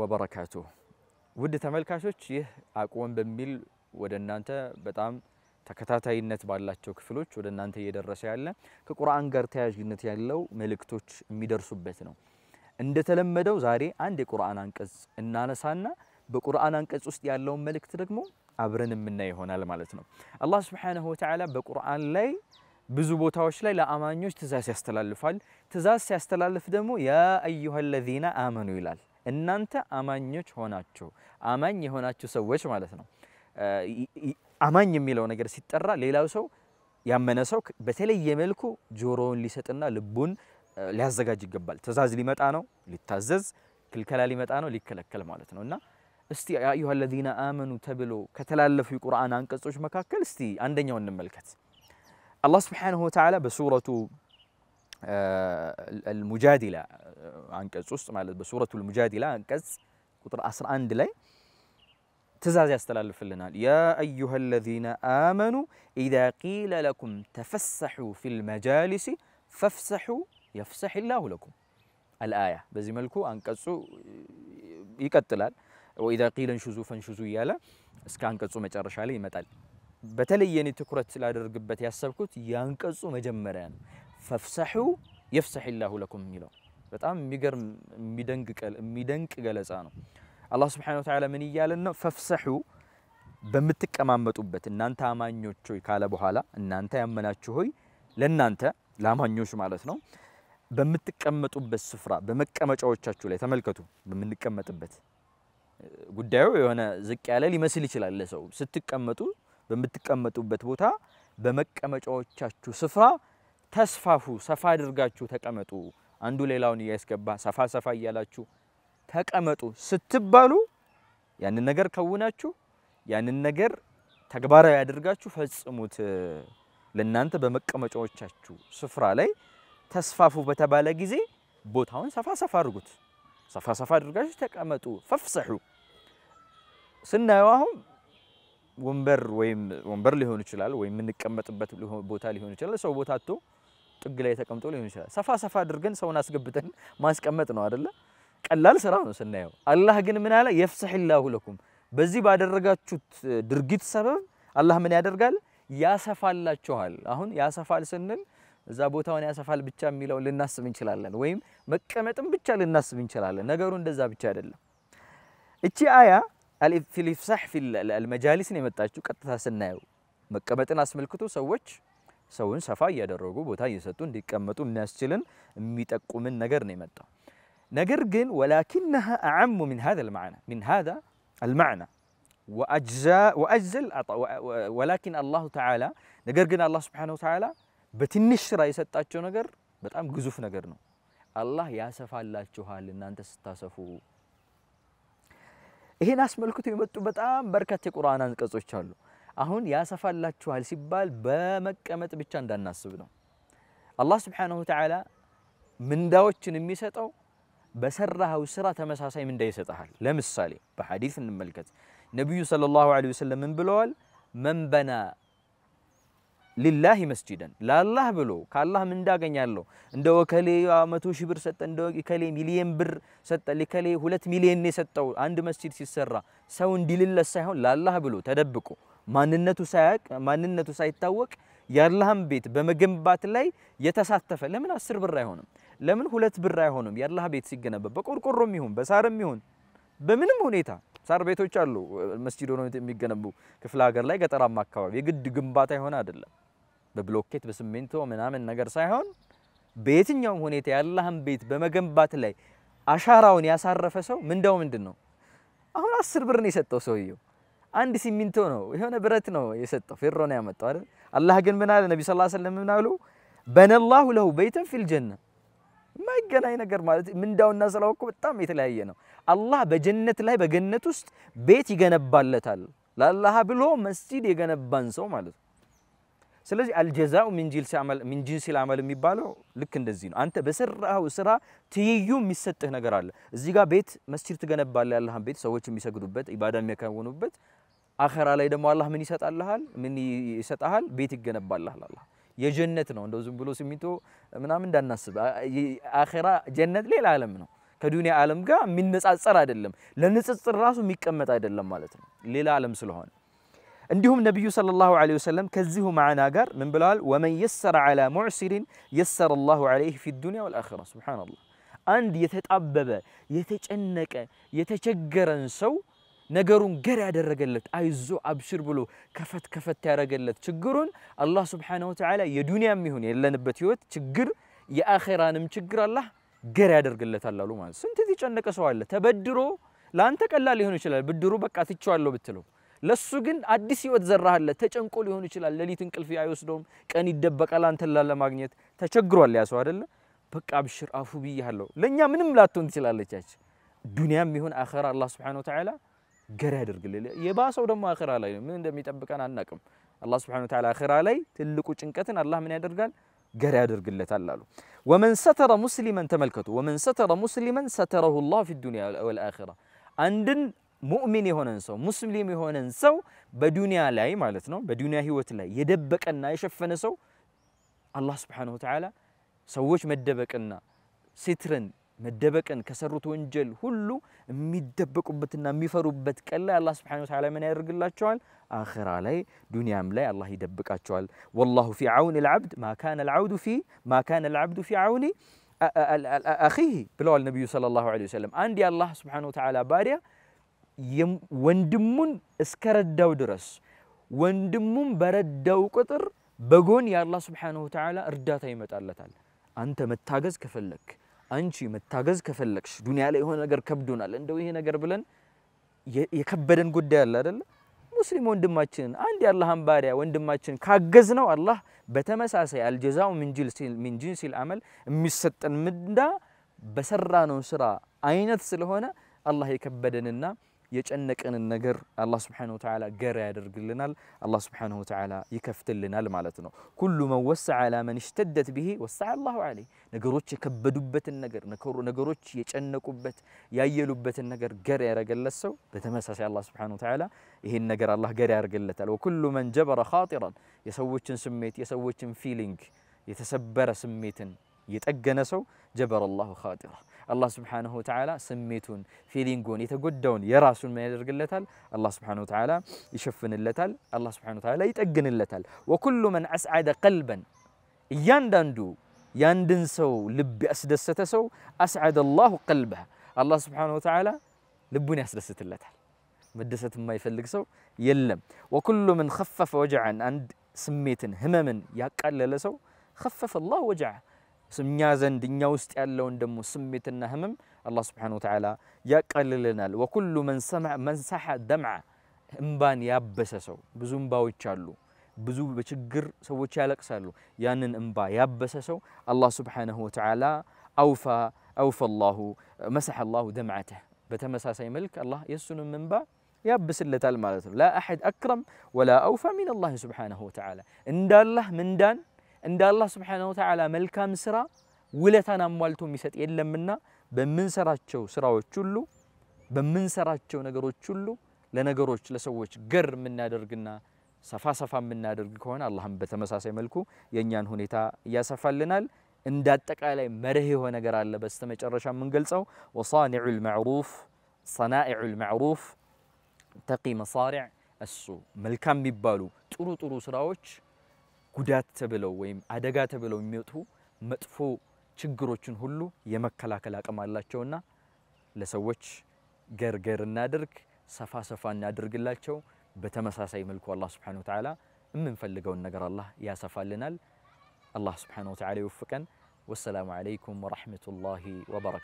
ወበረካቱ ውድ ተመልካቾች ይህ አቅወን በሚል ወደ እናንተ በጣም ተከታታይነት ባላቸው ክፍሎች ወደ እናንተ እየደረሰ ያለ ከቁርአን ጋር ተያያዥነት ያለው መልእክቶች የሚደርሱበት ነው። እንደተለመደው ዛሬ አንድ የቁርአን አንቀጽ እናነሳና በቁርአን አንቀጽ ውስጥ ያለውን መልእክት ደግሞ አብረን የምናይ ይሆናል ማለት ነው። አላህ ሱብሓነሁ ወተዓላ በቁርአን ላይ ብዙ ቦታዎች ላይ ለአማኞች ትእዛዝ ያስተላልፋል። ትእዛዝ ሲያስተላልፍ ደግሞ ያ አዩሃ ለዚነ አመኑ ይላል። እናንተ አማኞች ሆናችሁ አማኝ የሆናችሁ ሰዎች ማለት ነው። አማኝ የሚለው ነገር ሲጠራ ሌላው ሰው ያመነ ሰው በተለየ መልኩ ጆሮውን ሊሰጥና ልቡን ሊያዘጋጅ ይገባል። ትእዛዝ ሊመጣ ነው፣ ሊታዘዝ፣ ክልከላ ሊመጣ ነው፣ ሊከለከል ማለት ነው እና እስቲ አዩሃ አመኑ ተብሎ ከተላለፉ የቁርአን አንቀጾች መካከል እስቲ አንደኛውን እንመልከት። አላህ ሱብሓነሁ ወተዓላ በሱረቱ آه، المجادلة أنكس آه، وسط مع بسورة المجادلة أنكس قطر أسر أندلي تزاز يستلالف لنا يا أيها الذين آمنوا إذا قيل لكم تفسحوا في المجالس فافسحوا يفسح الله لكم الآية بزي ملكو أنكسو يكتلال وإذا قيل انشزوا فانشزوا يالا اسكان كسو ما تعرش عليه متل بتلي يعني تكرت لا درجة بتيحسبكوت يانكسو ፈፍሰሑ የፍሰሕ ላሁ ለኩም የሚለው በጣም የሚገርም የሚደንቅ ገለጻ ነው። አላህ ስብሓነሁ ወተዓላ ምን እያለን ነው? ፈፍሰሑ በምትቀማመጡበት እናንተ አማኞች ሆይ ካለ በኋላ እናንተ ያመናችሁ ሆይ ለእናንተ ለአማኞች ማለት ነው በምትቀመጡበት ስፍራ በመቀመጫዎቻችሁ ላይ ተመልከቱ። በምንቀመጥበት ጉዳዩ የሆነ ዝቅ ያለ ሊመስል ይችላል ለሰው ስትቀመጡ፣ በምትቀመጡበት ቦታ በመቀመጫዎቻችሁ ስፍራ ተስፋፉ፣ ሰፋ አድርጋችሁ ተቀመጡ። አንዱ ሌላውን እያስገባ ሰፋ ሰፋ እያላችሁ ተቀመጡ ስትባሉ ያንን ነገር ከውናችሁ ያንን ነገር ተግባራዊ አድርጋችሁ ፈጽሙት። ለእናንተ በመቀመጫዎቻችሁ ስፍራ ላይ ተስፋፉ በተባለ ጊዜ ቦታውን ሰፋ ሰፋ አድርጉት። ሰፋ ሰፋ አድርጋችሁ ተቀመጡ። ፈፍሰሑ ስናየው አሁን ወንበር ወይም ወንበር ሊሆን ይችላል ወይም የምንቀመጥበት ቦታ ሊሆን ይችላል ሰው ቦታ ጥግ ላይ ተቀምጦ ሊሆን ይችላል። ሰፋ ሰፋ አድርገን ሰውን አስገብተን ማስቀመጥ ነው አይደለ? ቀላል ስራ ነው ስናየው። አላህ ግን ምን አለ? የፍስህ ላሁ ለኩም፣ በዚህ ባደረጋችሁት ድርጊት ሰበብ አላህ ምን ያደርጋል? ያሰፋላችኋል። አሁን ያሰፋል ስንል እዛ ቦታውን ያሰፋል ብቻ የሚለው ልናስብ እንችላለን፣ ወይም መቀመጥም ብቻ ልናስብ እንችላለን። ነገሩ እንደዛ ብቻ አይደለም። እቺ አያ ፊልፍሳሕ ፊልመጃሊስ ነው የመጣችው። ቀጥታ ስናየው መቀመጥን አስመልክቶ ሰዎች ሰውን ሰፋ እያደረጉ ቦታ እየሰጡ እንዲቀመጡ የሚያስችልን የሚጠቁምን ነገር ነው የመጣው። ነገር ግን ወላኪነሃ አዓሙ ሚን ሃዛ አልመዕና ሚን ሃዛ አልመዕና ወአጅዘል ወላኪን አላሁ ተዓላ ነገር ግን አላህ ስብሓነሁ ወተዓላ በትንሽ ስራ የሰጣቸው ነገር በጣም ግዙፍ ነገር ነው። አላህ ያሰፋላችኋል እናንተ ስታሰፉ። ይህን አስመልክቶ የመጡ በጣም በርካታ የቁርአን አንቀጾች አሉ። አሁን ያሰፋላችኋል ሲባል በመቀመጥ ብቻ እንዳናስብ ነው። አላህ ስብሓነሁ ወተዓላ ምንዳዎችን የሚሰጠው በሰራኸው ስራ ተመሳሳይ ምንዳ ይሰጠሃል። ለምሳሌ በሐዲስ እንመልከት። ነቢዩ ሰለላሁ ዐለይሂ ወሰለም ምን ብለዋል? መን በና ሊላሂ መስጂደን ለአላህ ብሎ ከአላህ ምንዳ እንዳገኛለሁ እንደ ወከሌ መቶ ሺህ ብር ሰጠ፣ እንደ ወከሌ ሚሊየን ብር ሰጠ፣ ለከሌ ሁለት ሚሊየን የሰጠው አንድ መስጂድ ሲሰራ ሰው እንዲልለት ሳይሆን ለአላህ ብሎ ተደብቆ ማንነቱ ሳያውቅ ማንነቱ ሳይታወቅ የአላህን ቤት በመገንባት ላይ የተሳተፈ ለምን አስር ብር አይሆንም? ለምን ሁለት ብር አይሆንም? የአላህ ቤት ሲገነባ በቆርቆሮም ይሁን በሳርም ይሁን በምንም ሁኔታ ሳር ቤቶች አሉ፣ መስጂድ ሆነው የሚገነቡ ክፍለ ሀገር ላይ ገጠራማ አካባቢ የግድ ግንባታ ይሆን አይደለም። በብሎኬት በስሜንቶ ምናምን ነገር ሳይሆን በየትኛውም ሁኔታ የአላህን ቤት በመገንባት ላይ አሻራውን ያሳረፈ ሰው ምንዳው ምንድን ነው? አሁን አስር ብር ነው የሰጠው ሰውየው። አንድ ሲሚንቶ ነው የሆነ ብረት ነው የሰጠው፣ ፌሮ ነው ያመጣው አይደል? አላህ ግን ምን አለ? ነቢ ስ ሰለም ምን አሉ? በነላሁ ለሁ በይተን ፊል ጀና። የማይገናኝ ነገር ማለት ምንዳውና ስራው እኮ በጣም የተለያየ ነው። አላህ በጀነት ላይ በገነት ውስጥ ቤት ይገነባለታል፣ ለአላህ ብሎ መስጂድ የገነባን ሰው ማለት ነው። ስለዚህ አልጀዛኡ ሚን ጂንሲል አመል የሚባለው ልክ እንደዚህ ነው። አንተ በሰራው ስራ ትይዩ የሚሰጥህ ነገር አለ። እዚህ ጋር ቤት መስጂድ ትገነባለህ፣ የአላህን ቤት ሰዎች የሚሰግዱበት ኢባዳ የሚያከናውኑበት آخر على إذا الله مني سات الله هال مني سات هال بيتك جنب الله الله يا جنة نو عندو زمبلو سميتو من أمن ده الناس آخرة جنة ليه العالم نو كدنيا عالم جا من ناس أسرع دلهم لأن ناس أسرع راسه ميكمة دلهم مالتنا ليه العالم سلهون عندهم النبي صلى الله عليه وسلم كزه معنا جار من بلال ومن يسر على معسر يسر الله عليه في الدنيا والآخرة سبحان الله عند يتتعبب يتجنك يتججرن سو ነገሩን ገር ያደረገለት አይዞ አብሽር ብሎ ከፈት ከፈት ያደረገለት ችግሩን አላህ ስብሓነሁ ወተዓላ የዱንያም ይሁን የለንበት ህይወት ችግር የአኼራንም ችግር አላህ ገር ያደርግለታል አሉ ማለት። ስንት የተጨነቀ ሰው አለ። ተበድሮ ለአንተ ቀላል ሊሆን ይችላል ብድሩ በቃ ትቼዋለሁ ብትለው፣ ለሱ ግን አዲስ ህይወት ዘራህለት። ተጨንቆ ሊሆን ይችላል ሌሊት እንቅልፍ አይወስደውም፣ ቀን ይደበቃል አንተን ላለማግኘት ተቸግሯል ያ ሰው አይደለ። በቃ አብሽር አፉ ብያለሁ ለእኛ ምንም ላትሆን ትችላለች ያች ዱንያም ይሁን አኼራ አላህ ስብሓነሁ ወተዓላ ገር ያደርግልን። የባሰው ደግሞ አኺራ ላይ ነው። ምን እንደሚጠብቀን አናቅም። አላህ ሱብሓነሁ ወተዓላ አኺራ ላይ ትልቁ ጭንቀትን አላህ ምን ያደርጋል? ገር ያደርግለታል አሉ። ወመን ሰተረ ሙስሊመን ተመልከቱ። ወመን ሰተረ ሙስሊመን ሰተረሁ ላህ ፊ ዱንያ ወልአኺራ አንድን ሙእሚን የሆነን ሰው ሙስሊም የሆነን ሰው በዱንያ ላይ ማለት ነው በዱንያ ህይወት ላይ የደበቀና የሸፈነ ሰው አላህ ሱብሓነሁ ወተዓላ ሰዎች መደበቅና ሲትርን መደበቅን ከሰሩት ወንጀል ሁሉ የሚደበቁበትና የሚፈሩበት ቀን ላይ አላህ ስብሓነሁ ወተዓላ ምን ያደርግላቸዋል? አኺራ ላይ ዱንያም ላይ አላህ ይደብቃቸዋል። ወላሁ ፊ ዐውኒ ልዓብድ ማ ካነ ልዓብዱ ፊ ዐውኒ አኺህ ብለዋል ነቢዩ ሰለላሁ ዐለይሂ ወሰለም። አንድ የአላህ ስብሓነሁ ወተዓላ ባሪያ ወንድሙን እስከረዳው ድረስ ወንድሙን በረዳው ቁጥር በጎን የአላህ ስብሓነሁ ወተዓላ እርዳታ ይመጣለታል። አንተ መታገዝ ከፈለክ አንቺ መታገዝ ከፈለግሽ ዱንያ ላይ የሆነ ነገር ከብዶናል፣ እንደው ይሄ ነገር ብለን የከበደን ጉዳይ አለ አይደለ? ሙስሊም ወንድማችን አንድ የአላህን ባሪያ ወንድማችን ካገዝ ነው አላህ በተመሳሳይ አልጀዛው ሚን ጂንሲል አመል የሚሰጠን ምንዳ በሰራ ነው ስራ አይነት ስለሆነ አላህ የከበደንና የጨነቀንን ነገር አላህ Subhanahu Wa Ta'ala ገራ ያደርግልናል አላህ Subhanahu Wa Ta'ala ይከፍትልናል ማለት ነው ኩሉ መወሰ على من اشتدت به وسع الله عليه ነገሮች የከበዱበትን ነገር ነገሮች የጨነቁበት ያየሉበትን ነገር ገራ ያደረገለት ሰው በተመሳሳይ አላህ Subhanahu Wa Ta'ala ይሄን ነገር አላህ ገራ ያደርግለታል ወኩሉ من جبر خاطرا የሰዎችን ስሜት የሰዎችን ፊሊንግ የተሰበረ ስሜትን የጠገነ ሰው ጀበር አላሁ خاطرا الله سبحانه وتعالى سميتون فيلينغون يتقدون يراسون ما يدرق الله سبحانه وتعالى يشفن اللتال الله سبحانه وتعالى يتقن اللتال وكل من أسعد قلبا ياندندو ياندنسو لب أسدستسو أسعد الله قلبه الله سبحانه وتعالى لبني أسدست اللتال مدسة ما يفلق سو يلم وكل من خفف وجعا عند سميت همما يقلل سو خفف الله وجعه እኛ ዘንድ እኛ ውስጥ ያለውን ደግሞ ስሜትና ህመም አላህ ስብሓነሁ ወተዓላ ያቀልልናል። ወኩሉ መንሳሐ ደምዓ እምባን ያበሰ ሰው ብዙ እምባዎች አሉ። ብዙ በችግር ሰዎች ያለቅሳሉ። ያንን እምባ ያበሰ ሰው አላህ ስብሓነሁ ወተዓላ አውፋ አውፋ አላሁ መሰሐ አላሁ ደምዓተህ በተመሳሳይ መልክ አላህ የእሱንም እምባ ያብስለታል ማለት ነው። ላ አሐድ አክረም ወላ አውፋ ሚን አላህ ስብሓነሁ ወተዓላ እንዳላህ ምንዳን عند الله سبحانه وتعالى ملكا مسرا ولتنا موالتو ميسات يلمنا بمن سراتشو سراو شلو بمن سراتشو نجرو تشلو لنجروش لسويش جر من نادر جنا صفا صفا من نادر جكون اللهم بتمسا سي ملكو ينيان هونيتا يا صفا لنال اندادتك علي مرهي هو نجر على بس تمج الرشام من قلصو وصانع المعروف صنائع المعروف تقي مصارع السو ملكا ميبالو ترو ترو سراوش ጉዳት ተብለው ወይም አደጋ ተብለው የሚወጡ መጥፎ ችግሮችን ሁሉ የመከላከል አቅም አላቸውና ለሰዎች ገርገር እናድርግ፣ ሰፋ ሰፋ እናድርግላቸው። በተመሳሳይ መልኩ አላህ ስብሓነሁ ወተዓላ የምንፈልገውን ነገር አላህ ያሰፋልናል። አላህ ስብሓነሁ ወተዓላ ይወፍቀን። ወሰላሙ ዓለይኩም ወረሕመቱላሂ ወበረካቱ።